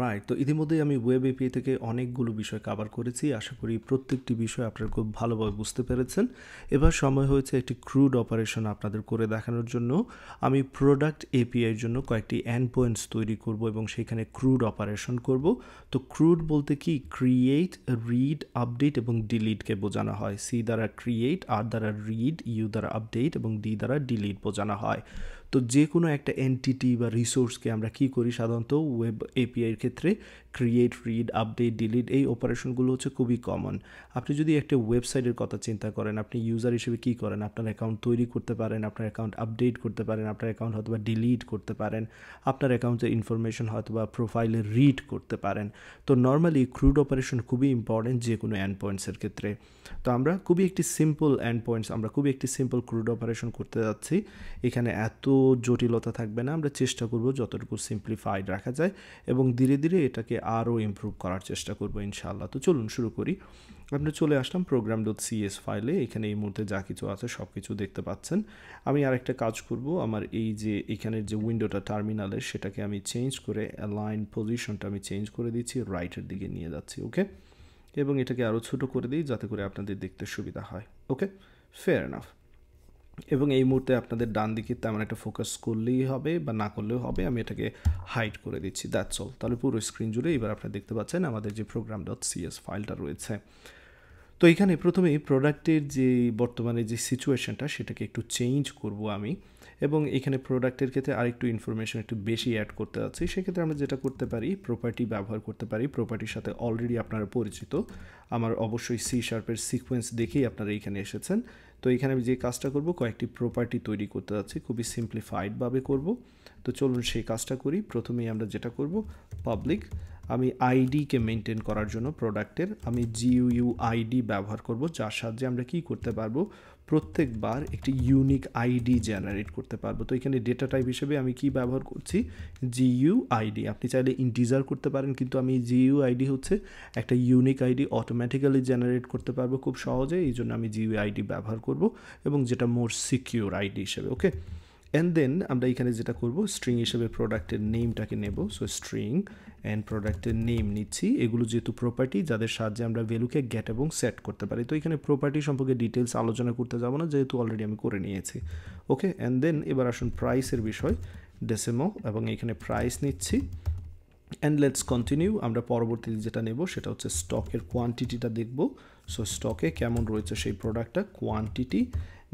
right তো ইতিমধ্যেই আমি ওয়েব এপিআই থেকে অনেকগুলো বিষয় কাভার করেছি আশা করি প্রত্যেকটি বিষয় আপনারা খুব ভালোভাবে বুঝতে পেরেছেন এবার সময় হয়েছে একটি ক্রুড অপারেশন আপনাদের করে দেখানোর জন্য আমি প্রোডাক্ট এপিআইয়ের জন্য কয়েকটি অ্যান্ড পয়েন্টস তৈরি করব এবং সেখানে ক্রুড অপারেশন করব তো ক্রুড বলতে কি ক্রিয়েট রিড আপডেট এবং ডিলিটকে বোঝানো হয় সি দ্বারা ক্রিয়েট আর দ্বারা রিড ইউ দ্বারা আপডেট এবং ডি দ্বারা ডিলিট বোঝানো হয় তো যে কোনো একটা এনটিটি বা রিসোর্সকে আমরা কি করি সাধারণত ওয়েব এপিআইয়ের ক্ষেত্রে ক্রিয়েট রিড আপডেট ডিলিট এই অপারেশনগুলো হচ্ছে খুবই কমন আপনি যদি একটা ওয়েবসাইটের কথা চিন্তা করেন আপনি ইউজার হিসেবে কী করেন আপনার অ্যাকাউন্ট তৈরি করতে পারেন আপনার অ্যাকাউন্ট আপডেট করতে পারেন আপনার অ্যাকাউন্ট হয়তো বা ডিলিট করতে পারেন আপনার অ্যাকাউন্টের ইনফরমেশন হয়তো বা প্রোফাইলে রিড করতে পারেন তো নর্মালি ক্রুড অপারেশন খুবই ইম্পর্টেন্ট যে কোনো অ্যান্ড পয়েন্টসের ক্ষেত্রে তো আমরা খুবই একটি সিম্পল অ্যান্ড পয়েন্টস আমরা খুবই একটি সিম্পল ক্রুড অপারেশন করতে যাচ্ছি এখানে এত জটিলতা থাকবে না আমরা চেষ্টা করব যতটুকু সিম্পলিফাইড রাখা যায় এবং ধীরে ধীরে এটাকে আরও ইম্প্রুভ করার চেষ্টা করব ইনশাল্লাহ তো চলুন শুরু করি আমরা চলে আসলাম প্রোগ্রাম ডট সিএস ফাইলে এখানে এই মুহূর্তে যা কিছু আছে সব কিছু দেখতে পাচ্ছেন আমি আর একটা কাজ করব আমার এই যে এখানের যে উইন্ডোটা টার্মিনালের সেটাকে আমি চেঞ্জ করে অ্যালাইন পজিশনটা আমি চেঞ্জ করে দিচ্ছি রাইটের দিকে নিয়ে যাচ্ছি ওকে এবং এটাকে আরও ছোটো করে দিই যাতে করে আপনাদের দেখতে সুবিধা হয় ওকে ফেয়ার নাফ এবং এই মুহূর্তে আপনাদের ডান দিকে তেমন একটা ফোকাস করলেই হবে বা না করলেও হবে আমি এটাকে হাইড করে দিচ্ছি দ্যাটস অল তাহলে পুরো স্ক্রিন জুড়ে এবার আপনারা দেখতে পাচ্ছেন আমাদের যে প্রোগ্রাম ডট সিএস ফাইলটা রয়েছে তো এখানে প্রথমেই প্রোডাক্টের যে বর্তমানে যে সিচুয়েশনটা সেটাকে একটু চেঞ্জ করব আমি এবং এখানে প্রোডাক্টের ক্ষেত্রে আরেকটু ইনফরমেশন একটু বেশি অ্যাড করতে যাচ্ছি সেক্ষেত্রে আমরা যেটা করতে পারি প্রপার্টি ব্যবহার করতে পারি প্রপার্টির সাথে অলরেডি আপনারা পরিচিত আমার অবশ্যই সি শার্পের সিকোয়েন্স দেখেই আপনারা এখানে এসেছেন তো এখানে আমি যে কাজটা করব কয়েকটি প্রপার্টি তৈরি করতে যাচ্ছি খুবই সিম্পলিফাইডভাবে করব তো চলুন সেই কাজটা করি প্রথমেই আমরা যেটা করব পাবলিক আমি আইডিকে মেনটেন করার জন্য প্রোডাক্টের আমি জিইউ আইডি ব্যবহার করব যার সাহায্যে আমরা কি করতে পারবো প্রত্যেকবার একটি ইউনিক আইডি জেনারেট করতে পারবো তো এখানে ডেটা টাইপ হিসেবে আমি কি ব্যবহার করছি জিইউ আইডি আপনি চাইলে ইন্টিজার করতে পারেন কিন্তু আমি জিইউ আইডি হচ্ছে একটা ইউনিক আইডি অটোমেটিক্যালি জেনারেট করতে পারবো খুব সহজে এই জন্য আমি জিইউ আইডি ব্যবহার করব এবং যেটা মোর সিকিউর আইডি হিসেবে ওকে অ্যান্ড দেন আমরা এখানে যেটা করব স্ট্রিং হিসেবে প্রোডাক্টের নেমটাকে নেব সো স্ট্রিং অ্যান্ড প্রোডাক্টের নেম নিচ্ছি এগুলো যেহেতু প্রপার্টি যাদের সাহায্যে আমরা ভ্যালুকে গেট এবং সেট করতে পারি তো এখানে প্রপার্টি সম্পর্কে ডিটেলস আলোচনা করতে যাবো না যেহেতু অলরেডি আমি করে নিয়েছি ওকে অ্যান্ড দেন এবার আসুন প্রাইসের বিষয় ডেসেমো এবং এখানে প্রাইস নিচ্ছি অ্যান্ড লেটস কন্টিনিউ আমরা পরবর্তীতে যেটা নেব সেটা হচ্ছে স্টকের কোয়ান্টিটিটা দেখব সো স্টকে কেমন রয়েছে সেই প্রোডাক্টটা কোয়ান্টিটি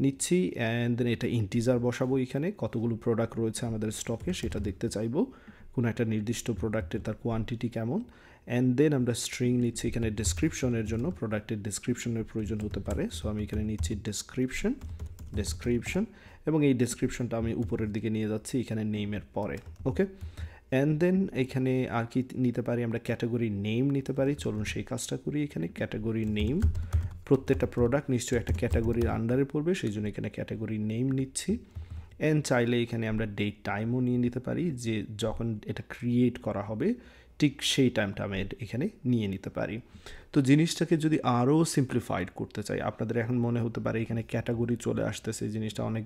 নিচ্ছি অ্যান্ড দেন এটা ইন্টিজার বসাবো এখানে কতগুলো প্রোডাক্ট রয়েছে আমাদের স্টকে সেটা দেখতে চাইবো কোনো একটা নির্দিষ্ট প্রোডাক্টের তার কোয়ান্টিটি কেমন অ্যান্ড দেন আমরা স্ট্রিং নিচ্ছি এখানে ডিসক্রিপশনের জন্য প্রোডাক্টের ডিসক্রিপশনের প্রয়োজন হতে পারে সো আমি এখানে নিচ্ছি ডিসক্রিপশন ডিসক্রিপশন এবং এই ডিসক্রিপশনটা আমি উপরের দিকে নিয়ে যাচ্ছি এখানে নেমের পরে ওকে অ্যান্ড দেন এখানে আর কি নিতে পারি আমরা ক্যাটাগরি নেম নিতে পারি চলুন সেই কাজটা করি এখানে ক্যাটাগরি নেম প্রত্যেকটা প্রোডাক্ট নিশ্চয়ই একটা ক্যাটাগরির আন্ডারে পড়বে সেই জন্য এখানে ক্যাটাগরি নেম নিচ্ছি অ্যান্ড চাইলে এখানে আমরা ডেট টাইমও নিয়ে নিতে পারি যে যখন এটা ক্রিয়েট করা হবে ঠিক সেই টাইমটা আমি এখানে নিয়ে নিতে পারি তো জিনিসটাকে যদি আরও সিম্পলিফাইড করতে চাই আপনাদের এখন মনে হতে পারে এখানে ক্যাটাগরি চলে আসতেছে জিনিসটা অনেক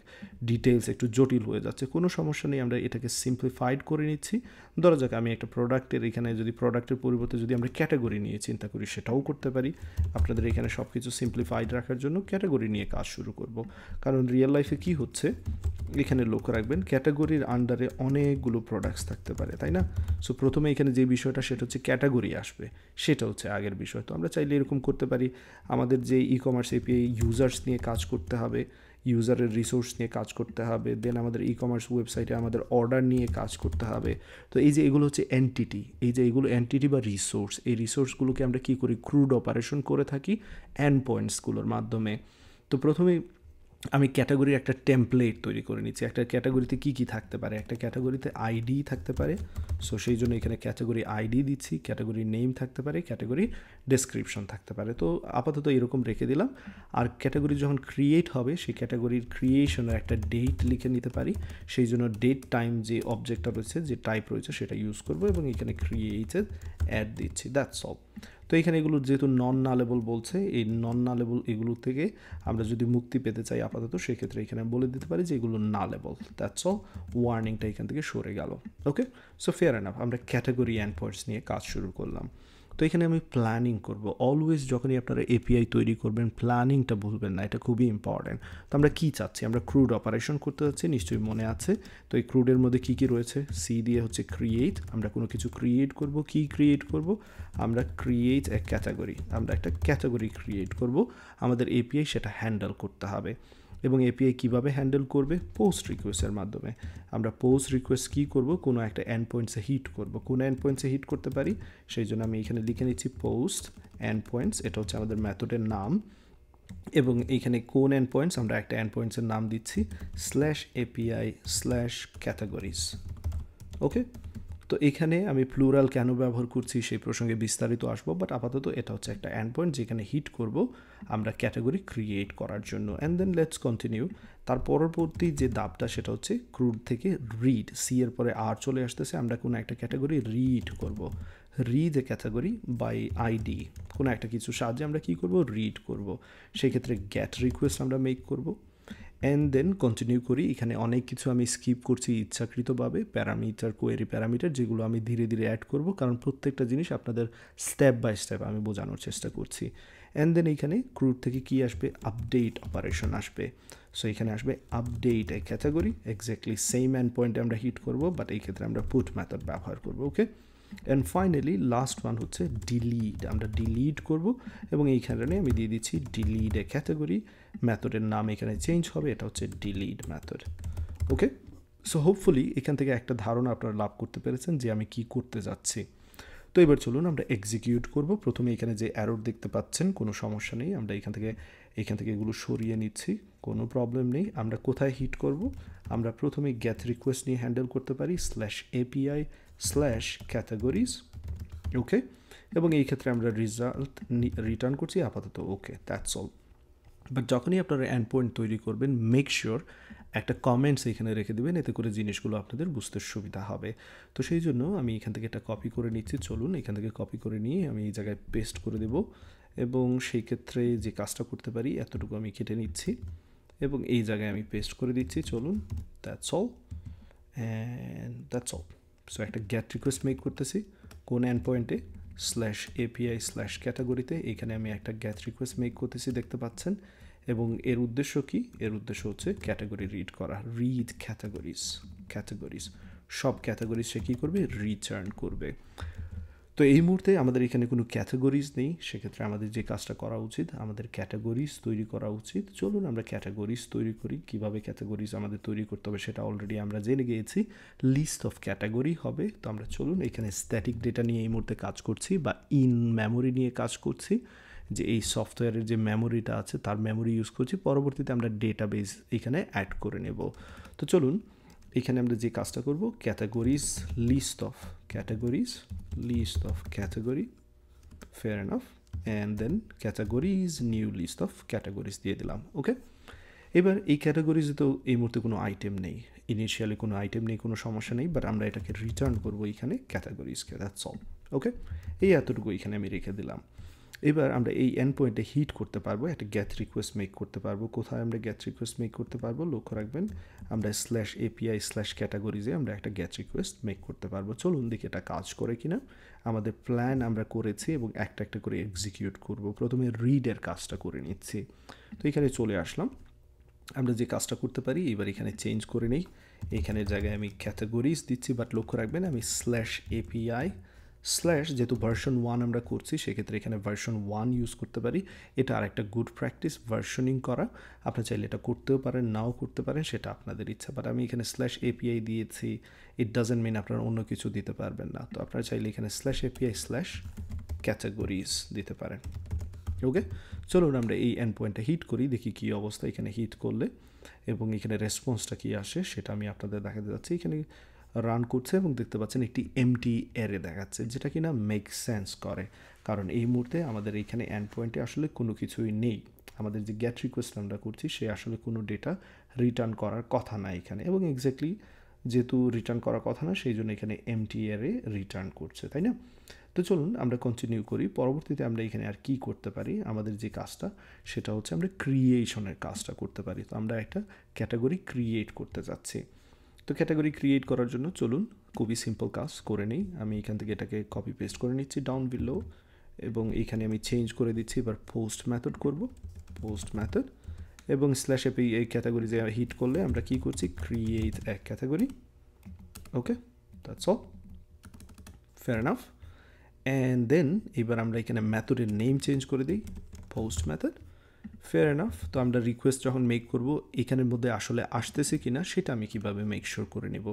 ডিটেলস একটু জটিল হয়ে যাচ্ছে কোনো সমস্যা নেই আমরা এটাকে সিম্পলিফাইড করে নিচ্ছি ধরা যাক আমি একটা প্রোডাক্টের এখানে যদি প্রোডাক্টের পরিবর্তে যদি আমরা ক্যাটাগরি নিয়ে চিন্তা করি সেটাও করতে পারি আপনাদের এখানে সব কিছু সিম্পলিফাইড রাখার জন্য ক্যাটাগরি নিয়ে কাজ শুরু করব কারণ রিয়েল লাইফে কি হচ্ছে এখানে লক্ষ্য রাখবেন ক্যাটাগরির আন্ডারে অনেকগুলো প্রোডাক্টস থাকতে পারে তাই না সো প্রথমে এখানে যে বিষয়টা সেটা হচ্ছে ক্যাটাগরি আসবে সেটা হচ্ছে আগের বিষয় তো আমরা চাইলে এরকম করতে পারি আমাদের যে ই কমার্স এপিআই ইউজার্স নিয়ে কাজ করতে হবে ইউজারের রিসোর্স নিয়ে কাজ করতে হবে দেন আমাদের ই কমার্স ওয়েবসাইটে আমাদের অর্ডার নিয়ে কাজ করতে হবে তো এই যে এগুলো হচ্ছে এনটিটি এই যে এগুলো এনটিটি বা রিসোর্স এই রিসোর্সগুলোকে আমরা কী করি ক্রুড অপারেশন করে থাকি অ্যান্ড পয়েন্টসগুলোর মাধ্যমে তো প্রথমে আমি ক্যাটাগরির একটা টেমপ্লেট তৈরি করে নিচ্ছি একটা ক্যাটাগরিতে কি কি থাকতে পারে একটা ক্যাটাগরিতে আইডি থাকতে পারে সো সেই জন্য এখানে ক্যাটাগরি আইডি দিচ্ছি ক্যাটাগরি নেম থাকতে পারে ক্যাটাগরি ডেসক্রিপশন থাকতে পারে তো আপাতত এরকম রেখে দিলাম আর ক্যাটাগরি যখন ক্রিয়েট হবে সেই ক্যাটাগরির ক্রিয়েশনের একটা ডেট লিখে নিতে পারি সেই জন্য ডেট টাইম যে অবজেক্টটা রয়েছে যে টাইপ রয়েছে সেটা ইউজ করবো এবং এখানে ক্রিয়েটেড অ্যাড দিচ্ছি দ্যাটস অল তো এখানে এগুলো যেহেতু নন নালেবল বলছে এই নন নালেবল এগুলো থেকে আমরা যদি মুক্তি পেতে চাই আপাতত সেক্ষেত্রে এখানে বলে দিতে পারি যে এগুলো নালেবল দ্যাটস অল ওয়ার্নিংটা এখান থেকে সরে গেল ওকে সো ফেয়ার অ্যান্ড আমরা ক্যাটাগরি অ্যান্ড পয়েন্টস নিয়ে কাজ শুরু করলাম তো এখানে আমি প্ল্যানিং করব অলওয়েজ যখনই আপনারা এপিআই তৈরি করবেন প্ল্যানিংটা ভুলবেন না এটা খুবই ইম্পর্ট্যান্ট তো আমরা কী চাচ্ছি আমরা ক্রুড অপারেশন করতে চাচ্ছি নিশ্চয়ই মনে আছে তো এই ক্রুডের মধ্যে কী কী রয়েছে সি দিয়ে হচ্ছে ক্রিয়েট আমরা কোনো কিছু ক্রিয়েট করব কি ক্রিয়েট করব আমরা ক্রিয়েট এ ক্যাটাগরি আমরা একটা ক্যাটাগরি ক্রিয়েট করব আমাদের এপিআই সেটা হ্যান্ডেল করতে হবে এবং এপিআই কীভাবে হ্যান্ডেল করবে পোস্ট রিকোয়েস্টের মাধ্যমে আমরা পোস্ট রিকোয়েস্ট কী করব কোনো একটা অ্যান্ড পয়েন্টসে হিট করব কোন অ্যান্ড পয়েন্টসে হিট করতে পারি সেই জন্য আমি এখানে লিখে নিচ্ছি পোস্ট অ্যান্ড পয়েন্টস এটা হচ্ছে আমাদের ম্যাথডের নাম এবং এইখানে কোন অ্যান্ড পয়েন্টস আমরা একটা অ্যান্ড পয়েন্টসের নাম দিচ্ছি slash API slash categories okay তো এখানে আমি প্লুরাল কেন ব্যবহার করছি সেই প্রসঙ্গে বিস্তারিত আসবো বাট আপাতত এটা হচ্ছে একটা অ্যান্ড পয়েন্ট যেখানে হিট করব আমরা ক্যাটাগরি ক্রিয়েট করার জন্য অ্যান্ড দেন লেটস কন্টিনিউ তার পরবর্তী যে দাবটা সেটা হচ্ছে ক্রুড থেকে রিড সি এর পরে আর চলে আসতেছে আমরা কোনো একটা ক্যাটাগরি রিড করব read a category by ID কোনো একটা কিছু সাহায্যে আমরা কি করব রিড করব সেক্ষেত্রে গ্যাট রিকোয়েস্ট আমরা মেক করব অ্যান্ড দেন কন্টিনিউ করি এখানে অনেক কিছু আমি স্কিপ করছি ইচ্ছাকৃতভাবে প্যারামিটার কোয়েরি প্যারামিটার যেগুলো আমি ধীরে ধীরে অ্যাড করব কারণ প্রত্যেকটা জিনিস আপনাদের স্টেপ বাই স্টেপ আমি বোঝানোর চেষ্টা করছি অ্যান্ড দেন এইখানে ক্রুড থেকে কি আসবে আপডেট অপারেশন আসবে সো এখানে আসবে আপডেট এই ক্যাটাগরি এক্স্যাক্টলি সেম অ্যান্ড পয়েন্টে আমরা হিট করব বাট এই ক্ষেত্রে আমরা পুট ম্যাথড ব্যবহার করবো okay and finally last one হচ্ছে ডিলিট আমরা ডিলিট করব এবং এইখানে আমি দিয়ে দিচ্ছি ডিলিট এ ক্যাটাগরি ম্যাথডের নাম এখানে চেঞ্জ হবে এটা হচ্ছে delete method okay so hopefully এখান থেকে একটা ধারণা আপনারা লাভ করতে পেরেছেন যে আমি কি করতে যাচ্ছি তো এবার চলুন আমরা এক্সিকিউট করব প্রথমে এখানে যে অ্যারোড দেখতে পাচ্ছেন কোনো সমস্যা নেই আমরা এখান থেকে এখান থেকে এগুলো সরিয়ে নিচ্ছি কোনো প্রবলেম নেই আমরা কোথায় হিট করব আমরা প্রথমে গ্যাথ রিকোয়েস্ট নিয়ে হ্যান্ডেল করতে পারি slash API slash categories okay এবং এই ক্ষেত্রে আমরা রেজাল্ট রিটার্ন করছি আপাতত ওকে দ্যাটস অল বাট যখনই আপনারা অ্যান্ড পয়েন্ট তৈরি করবেন মেক শিওর একটা কমেন্টস এখানে রেখে দেবেন এতে করে জিনিসগুলো আপনাদের বুঝতে সুবিধা হবে তো সেই জন্য আমি এখান থেকে একটা কপি করে নিচ্ছি চলুন এখান থেকে কপি করে নিয়ে আমি এই জায়গায় পেস্ট করে দেব এবং সেই ক্ষেত্রে যে কাজটা করতে পারি এতটুকু আমি কেটে নিচ্ছি এবং এই জায়গায় আমি পেস্ট করে দিচ্ছি চলুন that's all and that's all so একটা গ্যাট রিকোয়েস্ট মেক করতেছি কোন অ্যান্ড পয়েন্টে স্ল্যাশ এপিআই স্ল্যাশ ক্যাটাগরিতে এখানে আমি একটা গ্যাট রিকোয়েস্ট মেক করতেছি দেখতে পাচ্ছেন এবং এর উদ্দেশ্য কি এর উদ্দেশ্য হচ্ছে ক্যাটাগরি রিড করা রিড ক্যাটাগরিজ ক্যাটাগরিজ সব ক্যাটাগরি সে কী করবে রিটার্ন করবে তো এই মুহূর্তে আমাদের এখানে কোনো ক্যাটাগরিজ নেই সেক্ষেত্রে আমাদের যে কাজটা করা উচিত আমাদের ক্যাটাগরিজ তৈরি করা উচিত চলুন আমরা ক্যাটাগরিজ তৈরি করি কিভাবে ক্যাটাগরিজ আমাদের তৈরি করতে হবে সেটা অলরেডি আমরা জেনে গিয়েছি লিস্ট অফ ক্যাটাগরি হবে তো আমরা চলুন এখানে স্ট্যাটিক ডেটা নিয়ে এই মুহূর্তে কাজ করছি বা ইন মেমোরি নিয়ে কাজ করছি যে এই সফটওয়্যারের যে মেমোরিটা আছে তার মেমোরি ইউজ করছি পরবর্তীতে আমরা ডেটাবেস এখানে অ্যাড করে নেব তো চলুন এখানে আমরা যে কাজটা করব categories list of categories list of category fair enough and then categories new list of categories দিয়ে দিলাম ওকে এবার এই ক্যাটাগরিজে তো এই মুহূর্তে কোনো আইটেম নেই ইনিশিয়ালি কোনো আইটেম নেই কোনো সমস্যা নেই বাট আমরা এটাকে রিটার্ন করবো এখানে ক্যাটাগরিজকে দ্যাটস অল ওকে এই এতটুকু এখানে আমি রেখে দিলাম এবার আমরা এই এন্ড পয়েন্টে হিট করতে পারবো একটা গ্যাথ রিকোয়েস্ট মেক করতে পারবো কোথায় আমরা গ্যাথ রিকোয়েস্ট মেক করতে পারবো লক্ষ্য রাখবেন আমরা স্ল্যাশ এপিআই স্ল্যাশ ক্যাটাগরিজে আমরা একটা গ্যাথ রিকোয়েস্ট মেক করতে পারবো চলুন দেখি এটা কাজ করে কিনা আমাদের প্ল্যান আমরা করেছি এবং একটা একটা করে এক্সিকিউট করব প্রথমে রিডের কাজটা করে নিচ্ছি তো এখানে চলে আসলাম আমরা যে কাজটা করতে পারি এবার এখানে চেঞ্জ করে নিই এখানের জায়গায় আমি ক্যাটাগরিজ দিচ্ছি বাট লক্ষ্য রাখবেন আমি স্ল্যাশ এপিআই স্ল্যাশ যেহেতু ভার্সন ওয়ান আমরা করছি সেক্ষেত্রে এখানে ভার্সন ওয়ান ইউজ করতে পারি এটা আর একটা গুড প্র্যাকটিস ভার্সনিং করা আপনি চাইলে এটা করতেও পারেন নাও করতে পারেন সেটা আপনাদের ইচ্ছা বাট আমি এখানে স্ল্যাশ এপিআই দিয়েছি ইট ডাজেন্ট মিন আপনারা অন্য কিছু দিতে পারবেন না তো আপনারা চাইলে এখানে স্ল্যাশ এপিআই স্ল্যাশ ক্যাটাগরিজ দিতে পারেন ওকে চলুন আমরা এই এন্ড পয়েন্টটা হিট করি দেখি কী অবস্থা এখানে হিট করলে এবং এখানে রেসপন্সটা কী আসে সেটা আমি আপনাদের দেখাতে যাচ্ছি এখানে রান করছে এবং দেখতে পাচ্ছেন একটি এমটি এরে দেখাচ্ছে যেটা কিনা মেক সেন্স করে কারণ এই মুহূর্তে আমাদের এইখানে অ্যান্ড পয়েন্টে আসলে কোনো কিছুই নেই আমাদের যে গ্যাট রিকোয়েস্ট আমরা করছি সে আসলে কোনো ডেটা রিটার্ন করার কথা না এখানে এবং এক্স্যাক্টলি যেহেতু রিটার্ন করার কথা না সেই জন্য এখানে এমটি এরে রিটার্ন করছে তাই না তো চলুন আমরা কন্টিনিউ করি পরবর্তীতে আমরা এখানে আর কি করতে পারি আমাদের যে কাজটা সেটা হচ্ছে আমরা ক্রিয়েশনের কাজটা করতে পারি তো আমরা একটা ক্যাটাগরি ক্রিয়েট করতে যাচ্ছি তো ক্যাটাগরি ক্রিয়েট করার জন্য চলুন খুবই সিম্পল কাজ করে নিই আমি এখান থেকে এটাকে কপি পেস্ট করে নিচ্ছি ডাউন বিলো এবং এইখানে আমি চেঞ্জ করে দিচ্ছি এবার পোস্ট ম্যাথড করব পোস্ট ম্যাথড এবং স্ল্যাশ এপি এই ক্যাটাগরি যে হিট করলে আমরা কি করছি ক্রিয়েট এক category okay that's all fair and then এবার আমরা এখানে ম্যাথডের নেম চেঞ্জ করে দিই পোস্ট ম্যাথড ফেয়ার এনাফ তো আমরা রিকোয়েস্ট যখন মেক করব এখানের মধ্যে আসলে আসতেছে কি না সেটা আমি কিভাবে মেক শিওর করে নেব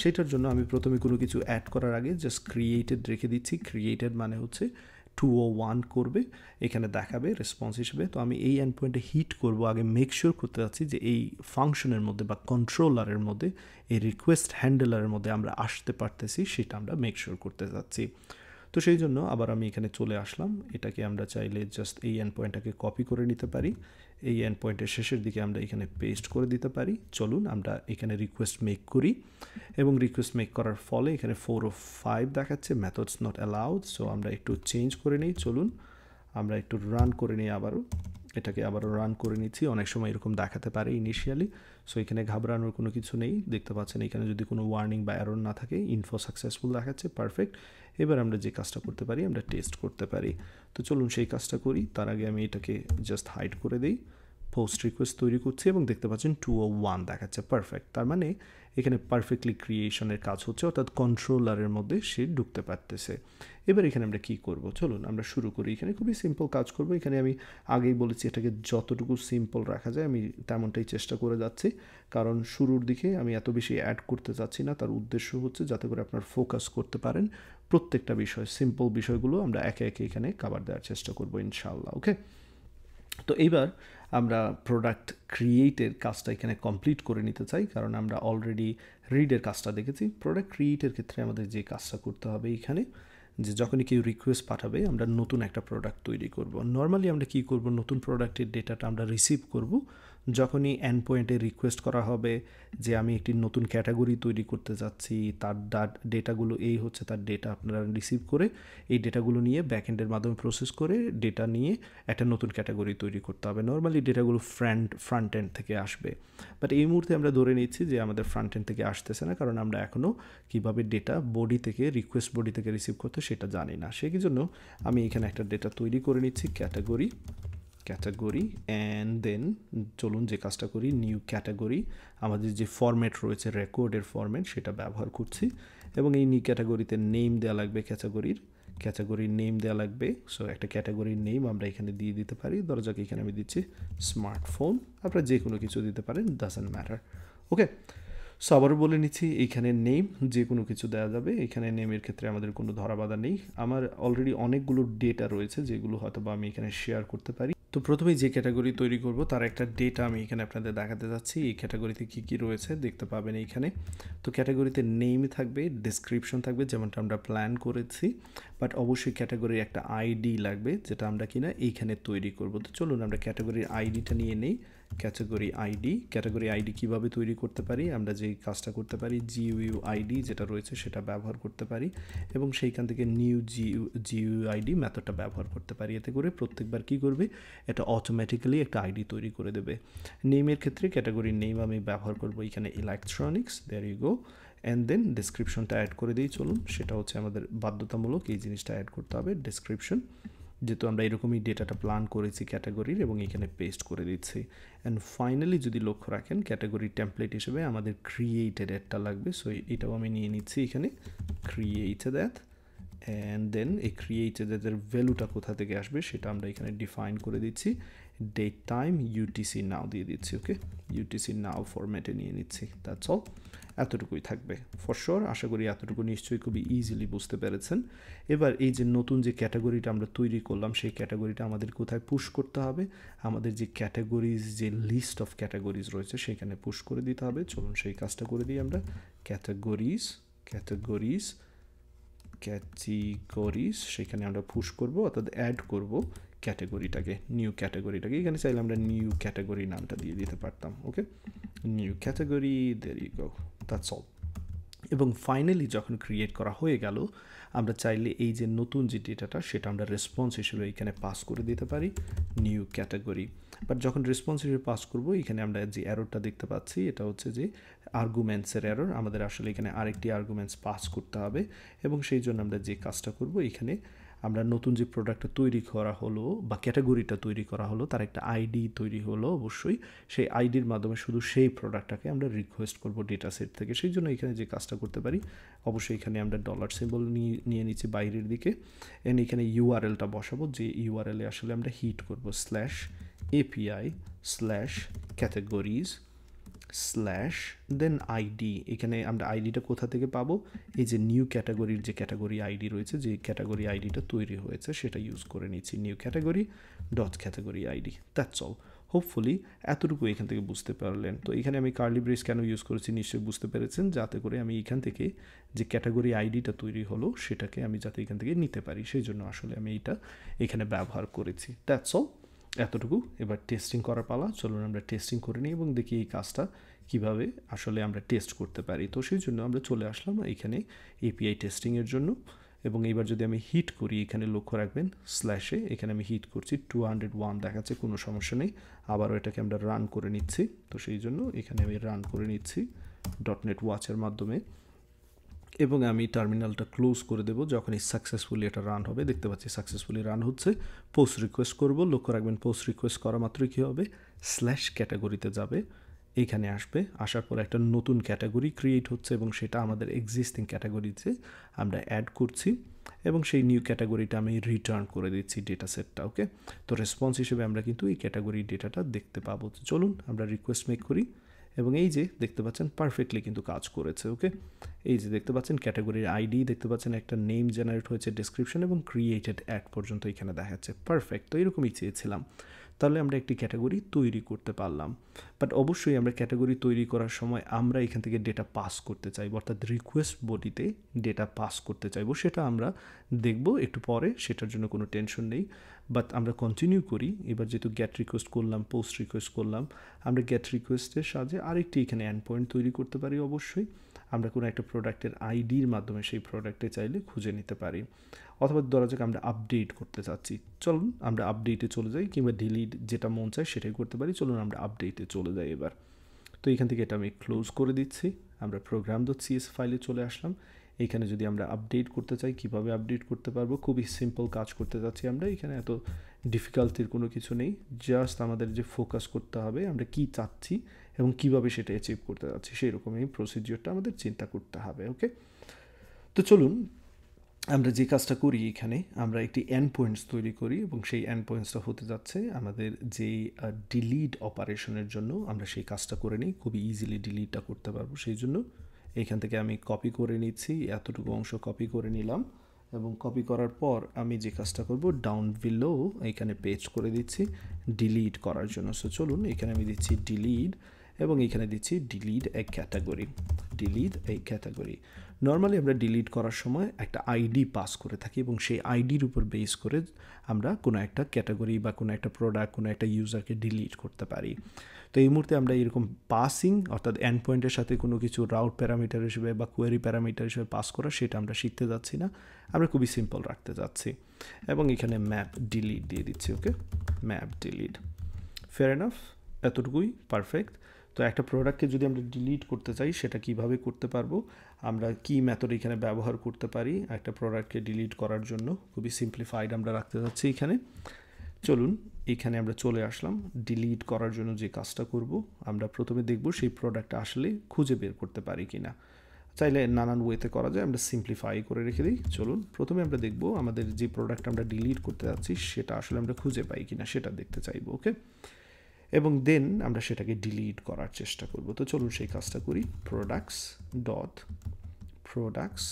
সেটার জন্য আমি প্রথমে কোনো কিছু অ্যাড করার আগে জাস্ট ক্রিয়েটেড রেখে দিচ্ছি ক্রিয়েটেড মানে হচ্ছে টু ও ওয়ান করবে এখানে দেখাবে রেসপন্স হিসেবে তো আমি এই অ্যান্ড পয়েন্টে হিট করব আগে মেক শিওর করতে চাচ্ছি যে এই ফাংশনের মধ্যে বা কন্ট্রোলারের মধ্যে এই রিকোয়েস্ট হ্যান্ডেলারের মধ্যে আমরা আসতে পারতেছি সেটা আমরা মেক শিওর করতে চাচ্ছি তো সেই জন্য আবার আমি এখানে চলে আসলাম এটাকে আমরা চাইলে জাস্ট এই এন্ড পয়েন্টটাকে কপি করে নিতে পারি এই এন্ড পয়েন্টের শেষের দিকে আমরা এখানে পেস্ট করে দিতে পারি চলুন আমরা এখানে রিকোয়েস্ট মেক করি এবং রিকোয়েস্ট মেক করার ফলে এখানে ফোর ও ফাইভ দেখাচ্ছে ম্যাথডস নট অ্যালাউড সো আমরা একটু চেঞ্জ করে নিই চলুন আমরা একটু রান করে নিই আবারও এটাকে আবারও রান করে নিচ্ছি অনেক সময় এরকম দেখাতে পারে ইনিশিয়ালি সো এখানে ঘাবড়ানোর কোনো কিছু নেই দেখতে পাচ্ছেন এখানে যদি কোনো ওয়ার্নিং বা অ্যারন না থাকে ইনফো সাকসেসফুল দেখাচ্ছে পারফেক্ট এবার আমরা যে কাজটা করতে পারি আমরা টেস্ট করতে পারি তো চলুন সেই কাজটা করি তার আগে আমি এটাকে জাস্ট হাইড করে দিই পোস্ট রিকোয়েস্ট তৈরি করছি এবং দেখতে পাচ্ছেন টু ও ওয়ান দেখাচ্ছে পারফেক্ট তার মানে এখানে পারফেক্টলি ক্রিয়েশনের কাজ হচ্ছে অর্থাৎ কন্ট্রোলারের মধ্যে সে ঢুকতে পারতেছে এবার এখানে আমরা কি করব চলুন আমরা শুরু করি এখানে খুবই সিম্পল কাজ করব এখানে আমি আগেই বলেছি এটাকে যতটুকু সিম্পল রাখা যায় আমি তেমনটাই চেষ্টা করে যাচ্ছি কারণ শুরুর দিকে আমি এত বেশি অ্যাড করতে চাচ্ছি না তার উদ্দেশ্য হচ্ছে যাতে করে আপনার ফোকাস করতে পারেন প্রত্যেকটা বিষয় সিম্পল বিষয়গুলো আমরা একে একে এখানে কাবার দেওয়ার চেষ্টা করব ইনশাল্লাহ ওকে তো এইবার আমরা প্রোডাক্ট ক্রিয়েটের কাজটা এখানে কমপ্লিট করে নিতে চাই কারণ আমরা অলরেডি রিডের কাজটা দেখেছি প্রোডাক্ট ক্রিয়েটের ক্ষেত্রে আমাদের যে কাজটা করতে হবে এখানে যে যখনই কেউ রিকোয়েস্ট পাঠাবে আমরা নতুন একটা প্রোডাক্ট তৈরি করব নর্মালি আমরা কি করব নতুন প্রোডাক্টের ডেটাটা আমরা রিসিভ করব যখনই অ্যান্ড পয়েন্টে রিকোয়েস্ট করা হবে যে আমি একটি নতুন ক্যাটাগরি তৈরি করতে যাচ্ছি তার ডেটাগুলো এই হচ্ছে তার ডেটা আপনারা রিসিভ করে এই ডেটাগুলো নিয়ে ব্যাকএন্ডের মাধ্যমে প্রসেস করে ডেটা নিয়ে একটা নতুন ক্যাটাগরি তৈরি করতে হবে নর্মালি ডেটাগুলো ফ্রান্ট ফ্রন্ট এন্ড থেকে আসবে বাট এই মুহূর্তে আমরা ধরে নিচ্ছি যে আমাদের ফ্রন্ট এন্ড থেকে আসতেছে না কারণ আমরা এখনও কীভাবে ডেটা বডি থেকে রিকোয়েস্ট বডি থেকে রিসিভ করতে সেটা জানি না সেই জন্য আমি এখানে একটা ডেটা তৈরি করে নিচ্ছি ক্যাটাগরি ক্যাটাগরি অ্যান্ড দেন চলুন যে কাজটা করি নিউ ক্যাটাগরি আমাদের যে ফরম্যাট রয়েছে রেকর্ডের ফরম্যাট সেটা ব্যবহার করছি এবং এই নিউ ক্যাটাগরিতে নেম দেওয়া লাগবে ক্যাটাগরির ক্যাটাগরির নেম দেওয়া লাগবে সো একটা ক্যাটাগরির নেম আমরা এখানে দিয়ে দিতে পারি দরজাকে এখানে আমি দিচ্ছি স্মার্টফোন আপনারা যে কোনো কিছু দিতে পারেন ডাজেন্ট ম্যাটার ওকে সো বলে নিচ্ছি এইখানে নেম যে কোনো কিছু দেওয়া যাবে এখানে নেমের ক্ষেত্রে আমাদের কোনো ধরাবাধা নেই আমার অলরেডি অনেকগুলো ডেটা রয়েছে যেগুলো হয়তো বা আমি এখানে শেয়ার করতে পারি তো প্রথমেই যে ক্যাটাগরি তৈরি করব তার একটা ডেটা আমি এখানে আপনাদের দেখাতে যাচ্ছি এই ক্যাটাগরিতে কি কি রয়েছে দেখতে পাবেন এইখানে তো ক্যাটাগরিতে নেম থাকবে ডিসক্রিপশন থাকবে যেমনটা আমরা প্ল্যান করেছি বাট অবশ্যই ক্যাটাগরির একটা আইডি লাগবে যেটা আমরা কিনা এইখানে তৈরি করব তো চলুন আমরা ক্যাটাগরির আইডিটা নিয়ে নেই ক্যাটাগরি আইডি ক্যাটাগরি আইডি কিভাবে তৈরি করতে পারি আমরা যেই কাজটা করতে পারি জিইউ আইডি যেটা রয়েছে সেটা ব্যবহার করতে পারি এবং সেইখান থেকে নিউ জিইউ জিইউ আইডি মেথডটা ব্যবহার করতে পারি এতে করে প্রত্যেকবার কি করবে এটা অটোমেটিক্যালি একটা আইডি তৈরি করে দেবে নেমের ক্ষেত্রে ক্যাটাগরি নেম আমি ব্যবহার করব এখানে electronics there you go and then ডিসক্রিপশনটা অ্যাড করে দিই চলুন সেটা হচ্ছে আমাদের বাধ্যতামূলক এই জিনিসটা অ্যাড করতে হবে ডিসক্রিপশন যেহেতু আমরা এরকমই ডেটাটা প্ল্যান করেছি ক্যাটাগরির এবং এখানে পেস্ট করে দিচ্ছি অ্যান্ড ফাইনালি যদি লক্ষ্য রাখেন ক্যাটাগরি টেমপ্লেট হিসেবে আমাদের ক্রিয়েটেড অ্যাডটা লাগবে সো এটাও আমি নিয়ে নিচ্ছি এখানে ক্রিয়েটেড দ্যাথ অ্যান্ড দেন এই ক্রিয়েটেড অ্যাডের ভ্যালুটা কোথা থেকে আসবে সেটা আমরা এখানে ডিফাইন করে দিচ্ছি ডেট টাইম ইউটিসি নাও দিয়ে দিচ্ছি ওকে ইউটিসি নাও ফরম্যাটে নিয়ে নিচ্ছি দ্যাটস অল এতটুকুই থাকবে ফর আশা করি এতটুকু নিশ্চয়ই খুবই ইজিলি বুঝতে পেরেছেন এবার এই যে নতুন যে ক্যাটাগরিটা আমরা তৈরি করলাম সেই ক্যাটাগরিটা আমাদের কোথায় পুশ করতে হবে আমাদের যে ক্যাটাগরিজ যে লিস্ট অফ ক্যাটাগরিজ রয়েছে সেখানে পুশ করে দিতে হবে চলুন সেই কাজটা করে দিই আমরা ক্যাটাগরিজ ক্যাটাগরিজ ক্যাটিগরিজ সেখানে আমরা পুশ করব অর্থাৎ অ্যাড করব ক্যাটাগরিটাকে নিউ ক্যাটাগরিটাকে এখানে চাইলে আমরা নিউ ক্যাটাগরি নামটা দিয়ে দিতে পারতাম ওকে new category there go that's all এবং ফাইনালি যখন ক্রিয়েট করা হয়ে গেল আমরা চাইলে এই যে নতুন যে ডেটাটা সেটা আমরা রেসপন্স হিসেবে এখানে পাস করে দিতে পারি নিউ ক্যাটাগরি বাট যখন রেসপন্স হিসেবে পাস করব এখানে আমরা যে অ্যারোটা দেখতে পাচ্ছি এটা হচ্ছে যে আর্গুমেন্টসের অ্যারোর আমাদের আসলে এখানে আরেকটি আর্গুমেন্টস পাস করতে হবে এবং সেই জন্য আমরা যে কাজটা করব এখানে আমরা নতুন যে প্রোডাক্টটা তৈরি করা হলো বা ক্যাটাগরিটা তৈরি করা হলো তার একটা আইডি তৈরি হলো অবশ্যই সেই আইডির মাধ্যমে শুধু সেই প্রোডাক্টটাকে আমরা রিকোয়েস্ট করব ডেটা সেট থেকে সেই জন্য এখানে যে কাজটা করতে পারি অবশ্যই এখানে আমরা ডলার সিম্বল নিয়ে নিচ্ছি বাইরের দিকে এন এখানে ইউআরএলটা বসাবো যে ইউআরএলে আসলে আমরা হিট করব slash API slash categories slash then ID এখানে আমরা আইডিটা কোথা থেকে পাবো এই যে নিউ ক্যাটাগরির যে ক্যাটাগরি আইডি রয়েছে যে ক্যাটাগরি আইডিটা তৈরি হয়েছে সেটা ইউজ করে নিচ্ছি new category dot category ID that's all hopefully এতটুকু এখান থেকে বুঝতে পারলেন তো এখানে আমি কার্লি ব্রিজ কেন ইউজ করেছি নিশ্চয়ই বুঝতে পেরেছেন যাতে করে আমি এখান থেকে যে ক্যাটাগরি আইডিটা তৈরি হলো সেটাকে আমি যাতে এখান থেকে নিতে পারি সেই জন্য আসলে আমি এটা এখানে ব্যবহার করেছি দ্যাটস অল এতটুকু এবার টেস্টিং করার পালা চলুন আমরা টেস্টিং করে নিই এবং দেখি এই কাজটা কিভাবে আসলে আমরা টেস্ট করতে পারি তো সেই জন্য আমরা চলে আসলাম এখানে এপিআই টেস্টিংয়ের জন্য এবং এইবার যদি আমি হিট করি এখানে লক্ষ্য রাখবেন স্ল্যাশে এখানে আমি হিট করছি টু হান্ড্রেড ওয়ান দেখাচ্ছে কোনো সমস্যা নেই আবারও এটাকে আমরা রান করে নিচ্ছি তো সেই জন্য এখানে আমি রান করে নিচ্ছি ডট নেট ওয়াচের মাধ্যমে এবং আমি টার্মিনালটা ক্লোজ করে দেব যখনই সাকসেসফুলি এটা রান হবে দেখতে পাচ্ছি সাকসেসফুলি রান হচ্ছে পোস্ট রিকোয়েস্ট করব লক্ষ্য রাখবেন পোস্ট রিকোয়েস্ট করা মাত্রই কী হবে স্ল্যাশ ক্যাটাগরিতে যাবে এইখানে আসবে আসার পর একটা নতুন ক্যাটাগরি ক্রিয়েট হচ্ছে এবং সেটা আমাদের এক্সিস্টিং ক্যাটাগরিতে আমরা অ্যাড করছি এবং সেই নিউ ক্যাটাগরিটা আমি রিটার্ন করে দিচ্ছি ডেটা সেটটা ওকে তো রেসপন্স হিসেবে আমরা কিন্তু এই ক্যাটাগরি ডেটাটা দেখতে পাবো চলুন আমরা রিকোয়েস্ট মেক করি এবং এই যে দেখতে পাচ্ছেন পারফেক্টলি কিন্তু কাজ করেছে ওকে এই যে দেখতে পাচ্ছেন ক্যাটাগরির আইডি দেখতে পাচ্ছেন একটা নেম জেনারেট হয়েছে ডিসক্রিপশন এবং ক্রিয়েটেড অ্যাড পর্যন্ত এখানে দেখাচ্ছে পারফেক্ট তো এরকমই চেয়েছিলাম তাহলে আমরা একটি ক্যাটাগরি তৈরি করতে পারলাম বাট অবশ্যই আমরা ক্যাটাগরি তৈরি করার সময় আমরা এখান থেকে ডেটা পাস করতে চাইব অর্থাৎ রিকোয়েস্ট বডিতে ডেটা পাস করতে চাইব সেটা আমরা দেখব একটু পরে সেটার জন্য কোনো টেনশন নেই বাট আমরা কন্টিনিউ করি এবার যেহেতু গ্যাট রিকোয়েস্ট করলাম পোস্ট রিকোয়েস্ট করলাম আমরা গ্যাট রিকোয়েস্টের সাহায্যে আরেকটি এখানে অ্যান্ড পয়েন্ট তৈরি করতে পারি অবশ্যই আমরা কোনো একটা প্রোডাক্টের আইডির মাধ্যমে সেই প্রোডাক্টে চাইলে খুঁজে নিতে পারি অথবা ধরা যাক আমরা আপডেট করতে চাচ্ছি চলুন আমরা আপডেটে চলে যাই কিংবা ডিলিট যেটা মন চায় সেটাই করতে পারি চলুন আমরা আপডেটে চলে যাই এবার তো এখান থেকে এটা আমি ক্লোজ করে দিচ্ছি আমরা প্রোগ্রাম দো সিএস ফাইলে চলে আসলাম এখানে যদি আমরা আপডেট করতে চাই কিভাবে আপডেট করতে পারবো খুবই সিম্পল কাজ করতে চাচ্ছি আমরা এখানে এত ডিফিকাল্টির কোনো কিছু নেই জাস্ট আমাদের যে ফোকাস করতে হবে আমরা কি চাচ্ছি এবং কিভাবে সেটা অ্যাচিভ করতে চাচ্ছি সেই রকমই প্রসিডিওরটা আমাদের চিন্তা করতে হবে ওকে তো চলুন আমরা যে কাজটা করি এখানে আমরা একটি অ্যান্ড পয়েন্টস তৈরি করি এবং সেই অ্যান্ড পয়েন্টসটা হতে যাচ্ছে আমাদের যেই ডিলিট অপারেশনের জন্য আমরা সেই কাজটা করে নিই খুবই ইজিলি ডিলিটটা করতে পারবো সেই জন্য এইখান থেকে আমি কপি করে নিচ্ছি এতটুকু অংশ কপি করে নিলাম এবং কপি করার পর আমি যে কাজটা করব ডাউন বিলো এখানে পেজ করে দিচ্ছি ডিলিট করার জন্য সো চলুন এখানে আমি দিচ্ছি ডিলিট এবং এখানে দিচ্ছি ডিলিট এ ক্যাটাগরি ডিলিট এই ক্যাটাগরি নর্মালি আমরা ডিলিট করার সময় একটা আইডি পাস করে থাকি এবং সেই আইডির উপর বেস করে আমরা কোনো একটা ক্যাটাগরি বা কোনো একটা প্রোডাক্ট কোনো একটা ইউজারকে ডিলিট করতে পারি তো এই মুহূর্তে আমরা এরকম পাসিং অর্থাৎ এন্ড পয়েন্টের সাথে কোনো কিছু রাউট প্যারামিটার হিসেবে বা কোয়েরি প্যারামিটার হিসেবে পাস করা সেটা আমরা শিখতে যাচ্ছি না আমরা খুবই সিম্পল রাখতে যাচ্ছি এবং এখানে ম্যাপ ডিলিট দিয়ে দিচ্ছি okay map delete fair enough এতটুকুই পারফেক্ট তো একটা প্রোডাক্টকে যদি আমরা ডিলিট করতে চাই সেটা কিভাবে করতে পারবো আমরা কি মেথড এখানে ব্যবহার করতে পারি একটা প্রোডাক্টকে ডিলিট করার জন্য খুবই সিম্পলিফাইড আমরা রাখতে চাচ্ছি এখানে চলুন এখানে আমরা চলে আসলাম ডিলিট করার জন্য যে কাজটা করব আমরা প্রথমে দেখব সেই প্রোডাক্ট আসলে খুঁজে বের করতে পারি কি না চাইলে নানান ওয়েতে করা যায় আমরা সিম্পলিফাই করে রেখে দিই চলুন প্রথমে আমরা দেখব আমাদের যে প্রোডাক্ট আমরা ডিলিট করতে যাচ্ছি সেটা আসলে আমরা খুঁজে পাই কি না সেটা দেখতে চাইবো ওকে এবং দেন আমরা সেটাকে ডিলিট করার চেষ্টা করব তো চলুন সেই কাজটা করি products dot products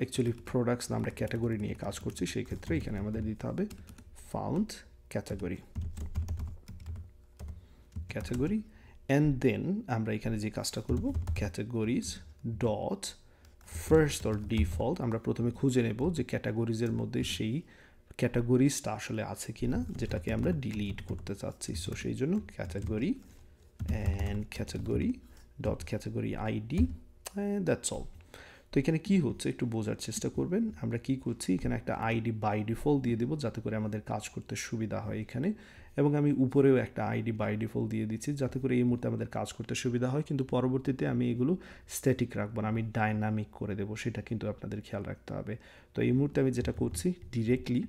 actually products না আমরা ক্যাটাগরি নিয়ে কাজ করছি সেই ক্ষেত্রে এখানে আমাদের দিতে হবে found category category and then আমরা এখানে যে কাজটা করব categories dot first or default আমরা প্রথমে খুঁজে নেব যে ক্যাটাগরিজের মধ্যে সেই ক্যাটাগরিজটা আসলে আছে কি না যেটাকে আমরা ডিলিট করতে চাচ্ছি সো সেই জন্য category and category dot category ID that's all তো এখানে কি হচ্ছে একটু বোঝার চেষ্টা করবেন আমরা কি করছি এখানে একটা আইডি বাই ডিফল্ট দিয়ে দেবো যাতে করে আমাদের কাজ করতে সুবিধা হয় এখানে এবং আমি উপরেও একটা আইডি বাই ডিফল দিয়ে দিচ্ছি যাতে করে এই মুহূর্তে আমাদের কাজ করতে সুবিধা হয় কিন্তু পরবর্তীতে আমি এগুলো স্ট্যাটিক রাখবো না আমি ডাইনামিক করে দেবো সেটা কিন্তু আপনাদের খেয়াল রাখতে হবে তো এই মুহূর্তে আমি যেটা করছি ডিরেক্টলি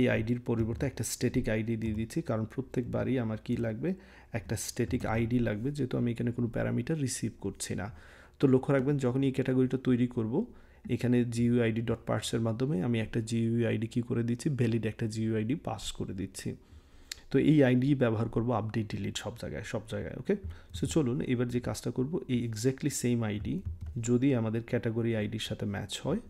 এই আইডির পরিবর্তে একটা স্ট্যাটিক আইডি দিয়ে দিচ্ছি কারণ প্রত্যেকবারই আমার কি লাগবে একটা স্ট্যাটিক আইডি লাগবে যেহেতু আমি এখানে কোনো প্যারামিটার রিসিভ করছি না তো লক্ষ্য রাখবেন যখন এই ক্যাটাগরিটা তৈরি করব এখানে আইডি ডট পার্টসের মাধ্যমে আমি একটা আইডি কী করে দিচ্ছি ভ্যালিড একটা আইডি পাস করে দিচ্ছি তো এই আইডি ব্যবহার করব আপডেট ডিলিট সব জায়গায় সব জায়গায় ওকে সো চলুন এবার যে কাজটা করব এই এক্স্যাক্টলি সেম আইডি যদি আমাদের ক্যাটাগরি আইডির সাথে ম্যাচ হয়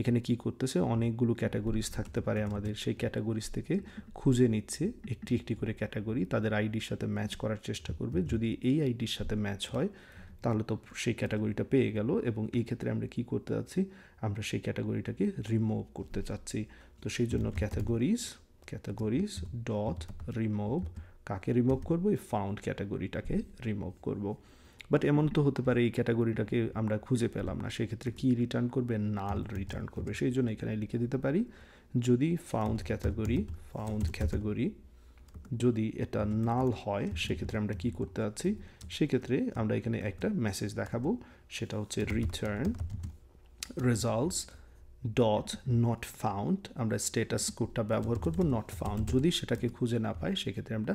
এখানে কি করতেছে অনেকগুলো ক্যাটাগরিজ থাকতে পারে আমাদের সেই ক্যাটাগরিজ থেকে খুঁজে নিচ্ছে একটি একটি করে ক্যাটাগরি তাদের আইডির সাথে ম্যাচ করার চেষ্টা করবে যদি এই আইডির সাথে ম্যাচ হয় তাহলে তো সেই ক্যাটাগরিটা পেয়ে গেল এবং এই ক্ষেত্রে আমরা কি করতে যাচ্ছি আমরা সেই ক্যাটাগরিটাকে রিমুভ করতে চাচ্ছি তো সেই জন্য ক্যাটাগরিজ ক্যাটাগরিজ ডট রিমুভ কাকে রিমুভ করব এই ফাউন্ড ক্যাটাগরিটাকে রিমুভ করব বাট এমন তো হতে পারে এই ক্যাটাগরিটাকে আমরা খুঁজে পেলাম না সেক্ষেত্রে কি রিটার্ন করবে নাল রিটার্ন করবে সেই জন্য এখানে লিখে দিতে পারি যদি ফাউন্ড ক্যাটাগরি ফাউন্ড ক্যাটাগরি যদি এটা নাল হয় সেক্ষেত্রে আমরা কি করতে আছি সেক্ষেত্রে আমরা এখানে একটা মেসেজ দেখাবো সেটা হচ্ছে return results dot not found আমরা স্টেটাস কোডটা ব্যবহার করব নট ফাউন্ড যদি সেটাকে খুঁজে না পাই সেক্ষেত্রে আমরা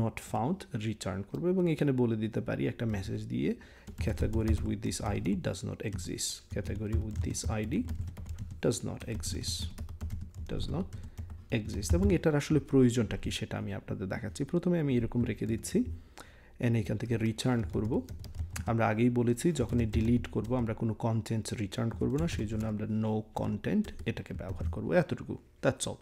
নট ফাউন্ড রিটার্ন করব এবং এখানে বলে দিতে পারি একটা মেসেজ দিয়ে categories with this ID does not exist category with this ID does not exist does not exist এবং এটার আসলে প্রয়োজনটা কি সেটা আমি আপনাদের দেখাচ্ছি প্রথমে আমি এরকম রেখে দিচ্ছি এন এখান থেকে রিটার্ন করব আমরা আগেই বলেছি যখনই ডিলিট করব আমরা কোনো কন্টেন্টস রিটার্ন করব না সেই জন্য আমরা নো কন্টেন্ট এটাকে ব্যবহার করব এতটুকু দ্যাটস চল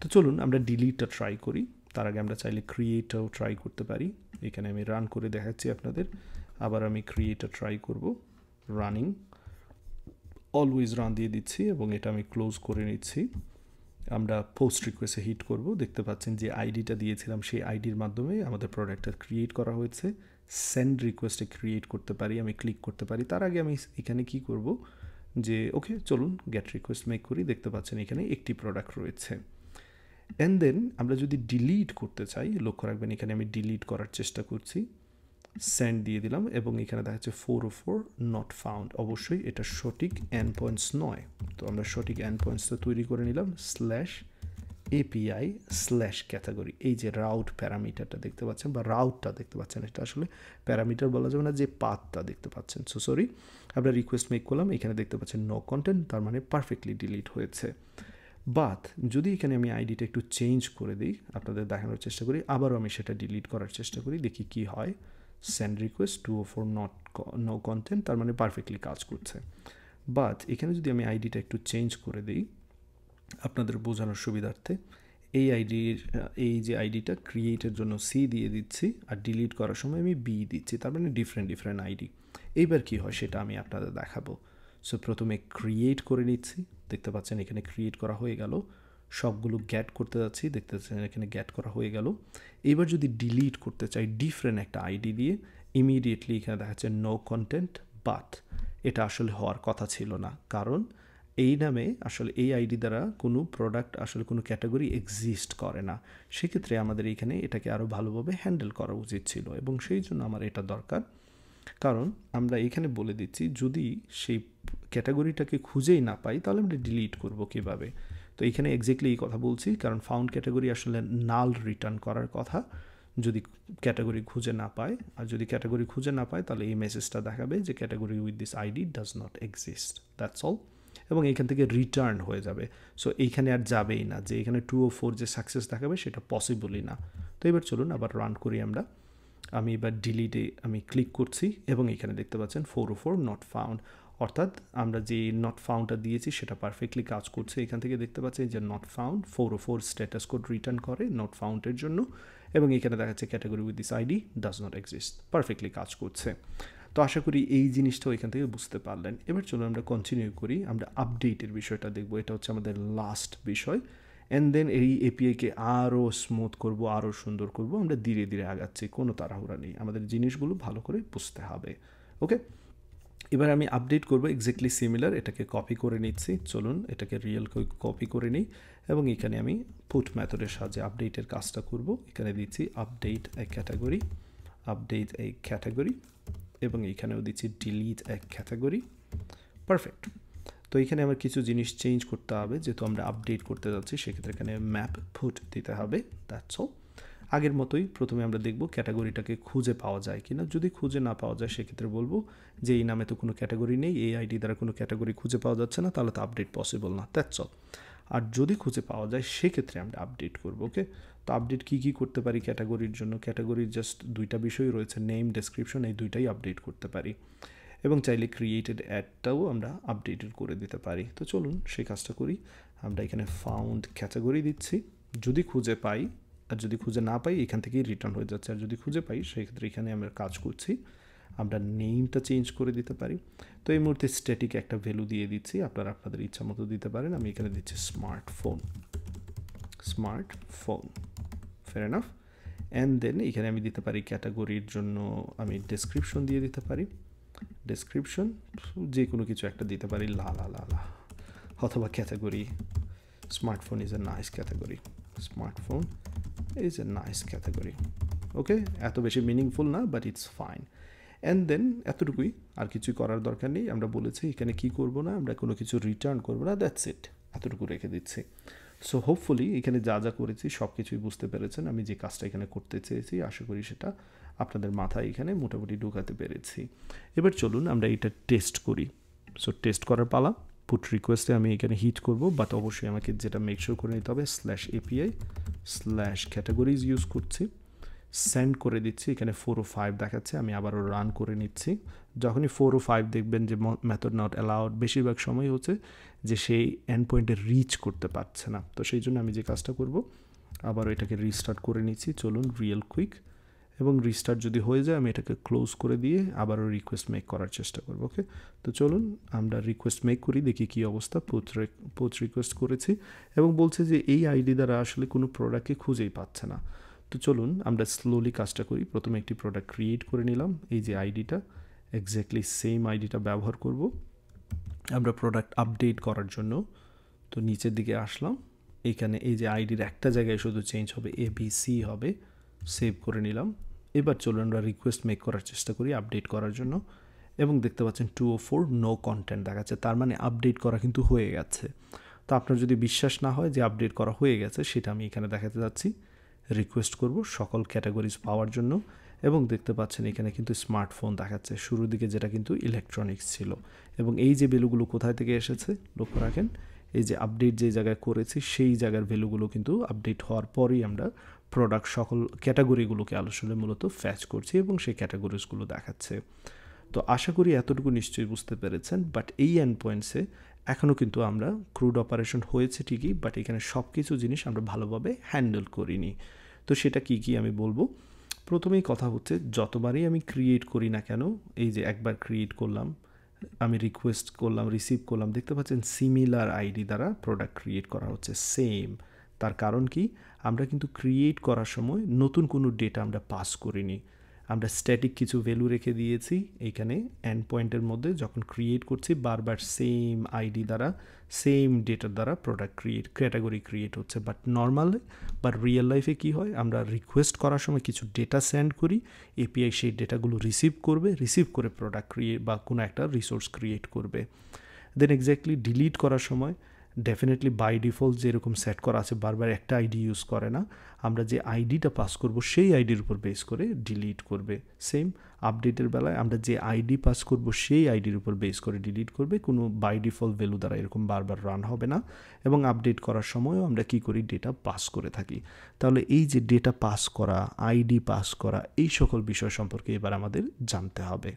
তো চলুন আমরা ডিলিটটা ট্রাই করি তার আগে আমরা চাইলে ক্রিয়েটও ট্রাই করতে পারি এখানে আমি রান করে দেখাচ্ছি আপনাদের আবার আমি ক্রিয়েটা ট্রাই করব রানিং অলওয়েজ রান দিয়ে দিচ্ছি এবং এটা আমি ক্লোজ করে নিচ্ছি আমরা পোস্ট রিকোয়েস্টে হিট করব দেখতে পাচ্ছেন যে আইডিটা দিয়েছিলাম সেই আইডির মাধ্যমে আমাদের প্রোডাক্টটা ক্রিয়েট করা হয়েছে সেন্ড রিকোয়েস্টে ক্রিয়েট করতে পারি আমি ক্লিক করতে পারি তার আগে আমি এখানে কি করব যে ওকে চলুন গেট রিকোয়েস্ট মেক করি দেখতে পাচ্ছেন এখানে একটি প্রোডাক্ট রয়েছে অ্যান্ড দেন আমরা যদি ডিলিট করতে চাই লক্ষ্য রাখবেন এখানে আমি ডিলিট করার চেষ্টা করছি সেন্ড দিয়ে দিলাম এবং এখানে দেখা যাচ্ছে four o four not found অবশ্যই এটা সঠিক অ্যান্ড পয়েন্টস নয় তো আমরা সঠিক অ্যান্ড পয়েন্টসটা তৈরি করে নিলাম স্ল্যাশ এপিআই স্ল্যাশ ক্যাটাগরি এই যে রাউট প্যারামিটারটা দেখতে পাচ্ছেন বা রাউটটা দেখতে পাচ্ছেন এটা আসলে প্যারামিটার বলা যাবে না যে পাতটা দেখতে পাচ্ছেন সো সরি আমরা রিকোয়েস্ট মেক করলাম এখানে দেখতে পাচ্ছেন নো কন্টেন্ট তার মানে পারফেক্টলি ডিলিট হয়েছে বাট যদি এখানে আমি আইডিটা একটু চেঞ্জ করে দিই আপনাদের দেখানোর চেষ্টা করি আবারও আমি সেটা ডিলিট করার চেষ্টা করি দেখি কি হয় send request two o four not no content তার মানে পারফেক্টলি কাজ করছে বাট এখানে যদি আমি আইডিটা একটু চেঞ্জ করে দিই আপনাদের বোঝানোর সুবিধার্থে এই আইডির এই যে আইডিটা ক্রিয়েটের জন্য সি দিয়ে দিচ্ছি আর ডিলিট করার সময় আমি বি দিচ্ছি তার মানে ডিফারেন্ট ডিফারেন্ট আইডি এইবার কি হয় সেটা আমি আপনাদের দেখাবো সো প্রথমে ক্রিয়েট করে নিচ্ছি দেখতে পাচ্ছেন এখানে ক্রিয়েট করা হয়ে গেল সবগুলো গ্যাট করতে যাচ্ছি দেখতে পাচ্ছেন এখানে গ্যাট করা হয়ে গেল এইবার যদি ডিলিট করতে চাই ডিফারেন্ট একটা আইডি দিয়ে ইমিডিয়েটলি এখানে দেখাচ্ছে নো কন্টেন্ট বাট এটা আসলে হওয়ার কথা ছিল না কারণ এই নামে আসলে এই আইডি দ্বারা কোনো প্রোডাক্ট আসলে কোনো ক্যাটাগরি এক্সিস্ট করে না সেক্ষেত্রে আমাদের এখানে এটাকে আরও ভালোভাবে হ্যান্ডেল করা উচিত ছিল এবং সেই জন্য আমার এটা দরকার কারণ আমরা এখানে বলে দিচ্ছি যদি সেই ক্যাটাগরিটাকে খুঁজেই না পাই তাহলে আমরা ডিলিট করব কিভাবে তো এখানে এক্স্যাক্টলি এই কথা বলছি কারণ ফাউন্ড ক্যাটাগরি আসলে নাল রিটার্ন করার কথা যদি ক্যাটাগরি খুঁজে না পায় আর যদি ক্যাটাগরি খুঁজে না পায় তাহলে এই মেসেজটা দেখাবে যে category with this ID does not exist that's all এবং এইখান থেকে রিটার্ন হয়ে যাবে সো এইখানে আর যাবেই না যে এখানে টু ও ফোর যে সাকসেস দেখাবে সেটা পসিবলই না তো এবার চলুন আবার রান করি আমরা আমি এবার ডিলিটে আমি ক্লিক করছি এবং এখানে দেখতে পাচ্ছেন four o four not found অর্থাৎ আমরা যে নট ফাউন্ডটা দিয়েছি সেটা পারফেক্টলি কাজ করছে এখান থেকে দেখতে পাচ্ছি যে not found four o four status code return করে নট ফাউন্ডের জন্য এবং এখানে দেখাচ্ছে category with this ID does not exist perfectly কাজ করছে তো আশা করি এই জিনিসটাও এখান থেকে বুঝতে পারলেন এবার চলুন আমরা কন্টিনিউ করি আমরা আপডেটের বিষয়টা দেখবো এটা হচ্ছে আমাদের লাস্ট বিষয় অ্যান্ড দেন এই এপিআইকে আরও স্মুথ করব আরও সুন্দর করব আমরা ধীরে ধীরে আগাচ্ছি কোনো তাড়াহুড়া নেই আমাদের জিনিসগুলো ভালো করে বুঝতে হবে ওকে এবার আমি আপডেট করব এক্স্যাক্টলি সিমিলার এটাকে কপি করে নিচ্ছি চলুন এটাকে রিয়েল কপি করে নিই এবং এখানে আমি ফুট ম্যাথডের সাহায্যে আপডেটের কাজটা করব এখানে দিচ্ছি আপডেট এই ক্যাটাগরি আপডেট এই ক্যাটাগরি এবং এখানেও দিচ্ছি ডিলিট এক ক্যাটাগরি পারফেক্ট তো এখানে আমার কিছু জিনিস চেঞ্জ করতে হবে যেহেতু আমরা আপডেট করতে যাচ্ছি সেক্ষেত্রে এখানে ম্যাপ ফুট দিতে হবে দ্যাটস অল আগের মতোই প্রথমে আমরা দেখব ক্যাটাগরিটাকে খুঁজে পাওয়া যায় কিনা যদি খুঁজে না পাওয়া যায় সেক্ষেত্রে বলবো যে এই নামে তো কোনো ক্যাটাগরি নেই এই আইডি দ্বারা কোনো ক্যাটাগরি খুঁজে পাওয়া যাচ্ছে না তাহলে তো আপডেট পসিবল না দ্যাটস অল আর যদি খুঁজে পাওয়া যায় সেক্ষেত্রে আমরা আপডেট করবো ওকে তো আপডেট কী কী করতে পারি ক্যাটাগরির জন্য ক্যাটাগরির জাস্ট দুইটা বিষয় রয়েছে নেম ডেসক্রিপশন এই দুইটাই আপডেট করতে পারি এবং চাইলে ক্রিয়েটেড অ্যাডটাও আমরা আপডেটেড করে দিতে পারি তো চলুন সেই কাজটা করি আমরা এখানে ফাউন্ড ক্যাটাগরি দিচ্ছি যদি খুঁজে পাই আর যদি খুঁজে না পাই এখান থেকেই রিটার্ন হয়ে যাচ্ছে আর যদি খুঁজে পাই সেক্ষেত্রে এখানে আমরা কাজ করছি আমরা নেমটা চেঞ্জ করে দিতে পারি তো এই মুহূর্তে স্ট্যাটিক একটা ভ্যালু দিয়ে দিচ্ছি আপনারা আপনাদের ইচ্ছা মতো দিতে পারেন আমি এখানে দিচ্ছি smartphone smartphone fair enough and then এখানে আমি দিতে পারি ক্যাটাগরির জন্য আমি ডেসক্রিপশন দিয়ে দিতে পারি ডেসক্রিপশন যে কোনো কিছু একটা দিতে পারি লা লা লা লা অথবা category smartphone is a nice category smartphone is a nice category okay এত বেশি মিনিংফুল না but it's fine and then এতটুকুই আর কিছুই করার দরকার নেই আমরা বলেছি এখানে কি করব না আমরা কোনো কিছু রিটার্ন করবো না দ্যাটস ইট এতটুকু রেখে দিচ্ছি সো হোপফুলি এখানে যা যা করেছি সব কিছুই বুঝতে পেরেছেন আমি যে কাজটা এখানে করতে চেয়েছি আশা করি সেটা আপনাদের মাথায় এখানে মোটামুটি ঢুকাতে পেরেছি এবার চলুন আমরা এটা টেস্ট করি সো টেস্ট করার পালা পুট রিকোয়েস্টে আমি এখানে হিট করব বাট অবশ্যই আমাকে যেটা মেকশোর করে নিতে হবে slash API slash categories use করছি সেন্ড করে দিচ্ছি এখানে ফোর ও ফাইভ দেখাচ্ছে আমি আবারও রান করে নিচ্ছি যখনই ফোর ও ফাইভ দেখবেন যে মেথড নট অ্যালাউড বেশিরভাগ সময় হচ্ছে যে সেই এন্ড পয়েন্টে রিচ করতে পারছে না তো সেই জন্য আমি যে কাজটা করব আবারও এটাকে রিস্টার্ট করে নিচ্ছি চলুন রিয়েল কুইক এবং রিস্টার্ট যদি হয়ে যায় আমি এটাকে ক্লোজ করে দিয়ে আবারও রিকোয়েস্ট মেক করার চেষ্টা করবো ওকে তো চলুন আমরা রিকোয়েস্ট মেক করি দেখি কী অবস্থা পোচ পোচ রিকোয়েস্ট করেছি এবং বলছে যে এই আইডি দ্বারা আসলে কোনো প্রোডাক্টকে খুঁজেই পাচ্ছে না তো চলুন আমরা স্লোলি কাজটা করি প্রথমে একটি প্রোডাক্ট ক্রিয়েট করে নিলাম এই যে আইডিটা এক্স্যাক্টলি সেম আইডিটা ব্যবহার করব আমরা প্রোডাক্ট আপডেট করার জন্য তো নিচের দিকে আসলাম এখানে এই যে আইডির একটা জায়গায় শুধু চেঞ্জ হবে এ বি সি হবে সেভ করে নিলাম এবার চলুন আমরা রিকোয়েস্ট মেক করার চেষ্টা করি আপডেট করার জন্য এবং দেখতে পাচ্ছেন two o four no content দেখাচ্ছে তার মানে আপডেট করা কিন্তু হয়ে গেছে তো আপনার যদি বিশ্বাস না হয় যে আপডেট করা হয়ে গেছে সেটা আমি এখানে দেখাতে যাচ্ছি রিকোয়েস্ট করব সকল ক্যাটাগরিজ পাওয়ার জন্য এবং দেখতে পাচ্ছেন এখানে কিন্তু স্মার্টফোন দেখাচ্ছে শুরুর দিকে যেটা কিন্তু ইলেকট্রনিক্স ছিল এবং এই যে ভ্যালুগুলো কোথায় থেকে এসেছে লক্ষ্য রাখেন এই যে আপডেট যে জায়গায় করেছি সেই জায়গার ভ্যালুগুলো কিন্তু আপডেট হওয়ার পরেই আমরা প্রোডাক্ট সকল ক্যাটাগরিগুলোকে আলোচনায় মূলত ফ্যাচ করছি এবং সেই ক্যাটাগরিজগুলো দেখাচ্ছে তো আশা করি এতটুকু নিশ্চয়ই বুঝতে পেরেছেন বাট এই এন্ড পয়েন্টসে এখনও কিন্তু আমরা ক্রুড অপারেশন হয়েছে ঠিকই বাট এখানে সব কিছু জিনিস আমরা ভালোভাবে হ্যান্ডেল করিনি তো সেটা কি কি আমি বলবো প্রথমেই কথা হচ্ছে যতবারই আমি ক্রিয়েট করি না কেন এই যে একবার ক্রিয়েট করলাম আমি রিকোয়েস্ট করলাম রিসিভ করলাম দেখতে পাচ্ছেন সিমিলার আইডি দ্বারা প্রোডাক্ট ক্রিয়েট করা হচ্ছে সেম তার কারণ কি আমরা কিন্তু ক্রিয়েট করার সময় নতুন কোনো ডেটা আমরা পাস করিনি আমরা স্ট্যাটিক কিছু ভ্যালু রেখে দিয়েছি এইখানে অ্যান্ড পয়েন্টের মধ্যে যখন ক্রিয়েট করছি বারবার সেম আইডি দ্বারা সেম ডেটার দ্বারা প্রোডাক্ট ক্রিয়েট ক্যাটাগরি ক্রিয়েট হচ্ছে বাট নর্মালে বা রিয়েল লাইফে কি হয় আমরা রিকোয়েস্ট করার সময় কিছু ডেটা সেন্ড করি এপিআই সেই ডেটাগুলো রিসিভ করবে রিসিভ করে প্রোডাক্ট ক্রিয়েট বা কোনো একটা রিসোর্স ক্রিয়েট করবে দেন এক্স্যাক্টলি ডিলিট করার সময় ডেফিনেটলি বাই ডিফল্ট যেরকম সেট করা আছে বারবার একটা আইডি ইউজ করে না আমরা যে আইডিটা পাস করব সেই আইডির উপর বেস করে ডিলিট করবে সেম আপডেটের বেলায় আমরা যে আইডি পাস করব সেই আইডির উপর বেস করে ডিলিট করবে কোনো বাই ডিফল্ট ভ্যালু দ্বারা এরকম বারবার রান হবে না এবং আপডেট করার সময়ও আমরা কি করি ডেটা পাস করে থাকি তাহলে এই যে ডেটা পাস করা আইডি পাস করা এই সকল বিষয় সম্পর্কে এবার আমাদের জানতে হবে